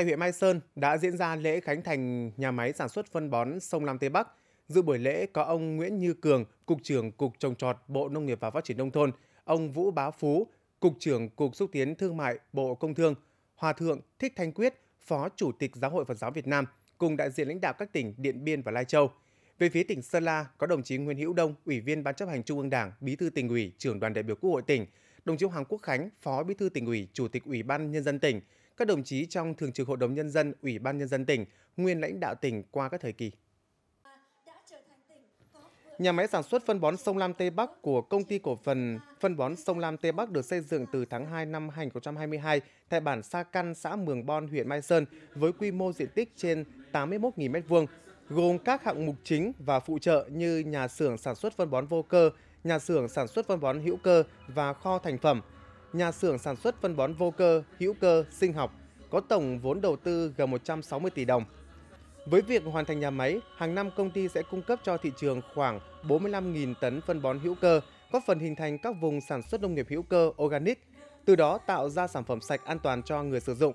Tại huyện Mai Sơn đã diễn ra lễ khánh thành nhà máy sản xuất phân bón sông Lam Tây Bắc. Dự buổi lễ có ông Nguyễn Như Cường, Cục trưởng Cục Trồng trọt Bộ Nông nghiệp và Phát triển Nông thôn, ông Vũ Bá Phú, Cục trưởng Cục Xúc tiến Thương mại Bộ Công Thương, Hòa Thượng Thích Thanh Quyết, Phó Chủ tịch Giáo hội Phật giáo Việt Nam, cùng đại diện lãnh đạo các tỉnh Điện Biên và Lai Châu. Về phía tỉnh Sơn La có đồng chí Nguyễn Hữu Đông, Ủy viên Ban chấp hành Trung ương Đảng, Bí thư tỉnh ủy, trưởng đoàn đại biểu Quốc hội tỉnh, đồng chí Hoàng Quốc Khánh, Phó Bí thư tỉnh ủy, Chủ tịch Ủy ban nhân dân tỉnh, các đồng chí trong Thường trực Hội đồng Nhân dân, Ủy ban Nhân dân tỉnh, nguyên lãnh đạo tỉnh qua các thời kỳ. Nhà máy sản xuất phân bón sông Lam Tây Bắc của công ty cổ phần phân bón sông Lam Tây Bắc được xây dựng từ tháng 2 năm 2022 tại bản Sa Căn, xã Mường Bon, huyện Mai Sơn với quy mô diện tích trên 81.000 m2, gồm các hạng mục chính và phụ trợ như nhà xưởng sản xuất phân bón vô cơ, nhà xưởng sản xuất phân bón hữu cơ và kho thành phẩm, nhà xưởng sản xuất phân bón vô cơ, hữu cơ, sinh học có tổng vốn đầu tư gần 160 tỷ đồng. Với việc hoàn thành nhà máy, hàng năm công ty sẽ cung cấp cho thị trường khoảng 45.000 tấn phân bón hữu cơ, góp phần hình thành các vùng sản xuất nông nghiệp hữu cơ organic, từ đó tạo ra sản phẩm sạch an toàn cho người sử dụng.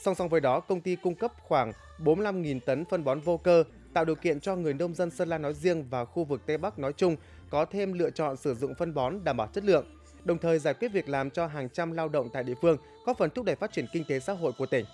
Song song với đó, công ty cung cấp khoảng 45.000 tấn phân bón vô cơ, tạo điều kiện cho người nông dân Sơn La nói riêng và khu vực Tây Bắc nói chung có thêm lựa chọn sử dụng phân bón đảm bảo chất lượng đồng thời giải quyết việc làm cho hàng trăm lao động tại địa phương, góp phần thúc đẩy phát triển kinh tế xã hội của tỉnh.